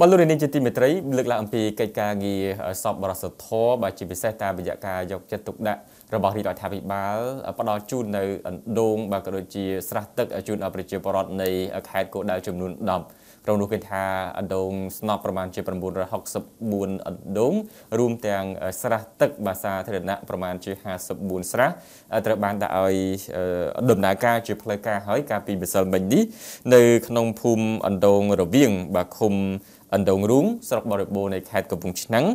បលរនីជាទីមេត្រីលើកឡើងអំពីកិច្ចការងារសពបរិសុទ្ធធម៌បាទជាពិសេសតាមរយៈការយកចិត្តទុកដាក់របស់រាជរដ្ឋាភិបាលផ្ដល់ជូននៅអណ្ដូង បាទក៏ដូចជាស្រះទឹកជូនប្រជាពលរដ្ឋនៃខេត្តកោដៅចំនួន10ក្នុងនោះគេថាអណ្ដូងស្នប់ប្រមាណជា964អណ្ដូង រួមទាំងស្រះទឹកបាសាធរណៈប្រមាណជា54ស្រះត្រូវបានដាក់ឲ្យដំណើរការជាផ្លូវការហើយកាលពីម្សិលមិញនេះនៅក្នុងភូមិអណ្ដូងរវៀងបាទឃុំអណ្ដូងរូងស្រុកបរិបូរនៃខេត្តកំពង់ឆ្នាំង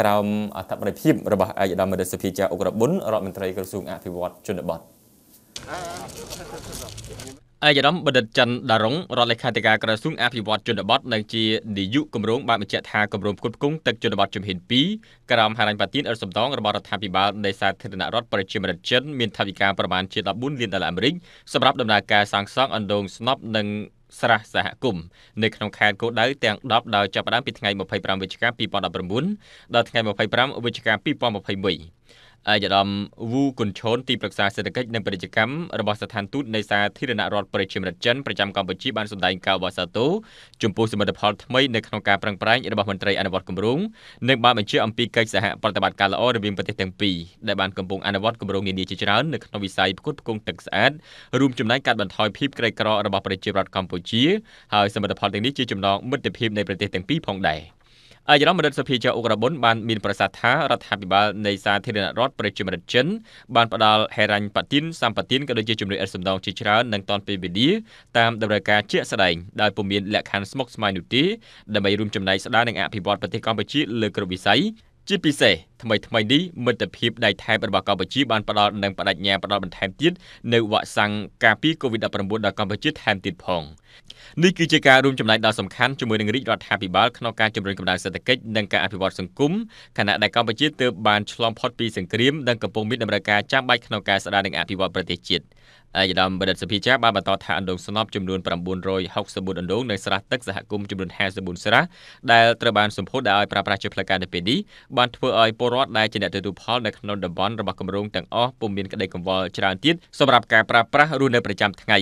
ក្រោមអធិបតីភាពរបស់ឯកឧត្តមរដ្ឋសភាចាអុករបុនរដ្ឋមន្ត្រីក្រសួងអភិវឌ្ឍជនបទអាយរំបណ្ឌិតច័ន្ទដារុងរដ្ឋលេខាធិការក្រសួងអភិវឌ្ឍជនបទនិងជានាយកគម្រោងបានបញ្ជាក់ថាគម្រោងផ្គត់ផ្គង់ទឹកជនបទជំហាន2ក្រោមហារ៉ាញ់ប៉ាទីនអ៊ឺសំដងរបស់រដ្ឋាភិបាលនៃសាធារណរដ្ឋប្រជាមានិតចិនមានថវិកាប្រមាណជា14លានដុល្លារអាមេរិកសម្រាប់ដំណើរការសាងសង់អណ្ដូងស្នប់និងស្រះសហគមន៍នៅក្នុងខេត្តគោដៅទាំង10ដោយចាប់ផ្ដើមពីថ្ងៃ25វិច្ឆិកា2019ដល់ថ្ងៃ25វិច្ឆិកា2021ឯកឧត្តមវូគុនឈុនទីប្រឹក្សាសេដ្ឋកិច្ចនិងពាណិជ្ជកម្មរបស់ស្ថានទូតនៃសាធារណរដ្ឋប្រជាមានិតចិនប្រចាំកម្ពុជាបានសម្ដែងកោវ៉ាសាតូចំពោះសមិទ្ធផលថ្មីនៅក្នុងការប្រឹងប្រែងរបស់មន្ត្រីអនុវត្តគម្រោងនិងបានបញ្ជាអំពីកិច្ចសហប្រតិបត្តិការល្អរវាងប្រទេសទាំងពីរដែលបានកំពុងអនុវត្តគម្រោងនានាជាច្រើននៅក្នុងវិស័យផ្គត់ផ្គង់ទឹកស្អាតរួមចំណែកកាត់បន្ថយភាពក្រីក្ររបស់ប្រជារដ្ឋកម្ពុជាហើយសមិទ្ធផលទាំងនេះជាចំណងមិត្តភាពនៃប្រទេសទាំងពីរផងដែរ។អាយរ៉មបណ្ឌិតសុភីចៅអុករបុនបានមានប្រសាសន៍ថារដ្ឋាភិបាលនៃសាធារណរដ្ឋប្រជាមានិតចិនបានផ្ដល់ហេរ៉ាញ់ប៉ាទីនសម្បទានក៏ដូចជាជំនួយឥតសំដងជាច្រើននិងតនពេលវេលាតាមតម្រូវការជាក់ស្ដែងដោយពុំមាន លក្ខខណ្ឌស្មុគស្មាញនោះទេដើម្បីរួមចំណែកស្ដារនិងអភិវឌ្ឍប្រទេសកម្ពុជាលើគ្រប់វិស័យជាពិសេសថ្មីថ្មីនេះមិត្តភាពដៃថែបរបស់កម្ពុជាបានផ្ដល់និងបដិញ្ញាផ្ដល់បន្ថែមទៀតនៅវ៉ាក់សាំងការពារ COVID-19 ដល់កម្ពុជាថែមទៀតផងនេះគឺជាការរួមចំណែកដ៏សំខាន់ជាមួយនឹងរាជរដ្ឋាភិបាលក្នុងការជំរុញកម្ដៅសេដ្ឋកិច្ចនិងការអភិវឌ្ឍសង្គមខណៈដែលកម្ពុជាទើបបានឆ្លងផុតពីសង្គ្រាមនិងកំពុងមានដំណើរការចាំបាច់ក្នុងការស្ដារនិងអភិវឌ្ឍប្រទេសជាតិអាយដាមបដិទ្ធសភាចាបានបន្តថាអណ្ដូងស្នប់ចំនួន964អណ្ដូងនៅស្រះទឹកសហគមន៍ចំនួន54ស្រះដែលត្រូវបានសម្ពោធដោយប្រើប្រាស់ជាផ្លូវការនៅពេលនេះបានធ្វើឲ្យពលរដ្ឋដែលជាអ្នកទទួលផលនៅក្នុងតំបន់របស់គម្រោងទាំងអស់ពុំមានក្តីកង្វល់ច្រើនទៀតសម្រាប់ការប្រើប្រាស់រស់នៅប្រចាំថ្ងៃ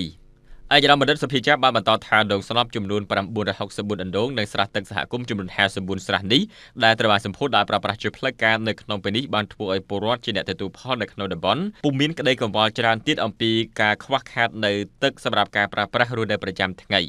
អាយរ៉ាមបណ្ឌិតសុភីចាបានបន្តថាដងស្នប់ចំនួន964ដងដងនិងស្រះទឹកសហគមន៍ចំនួន54ស្រះនេះដែលត្រូវបានសម្ពោធដោយប្រើប្រាស់ជាផ្លូវការនៅក្នុងពេលនេះបានធ្វើឲ្យពលរដ្ឋជាអ្នកទទួលផលនៅក្នុងតំបន់ពុំមានក្តីកង្វល់ច្រើនទៀតអំពីការខ្វះខាតនៅទឹកសម្រាប់ការប្រើប្រាស់រស់នៅប្រចាំថ្ងៃ។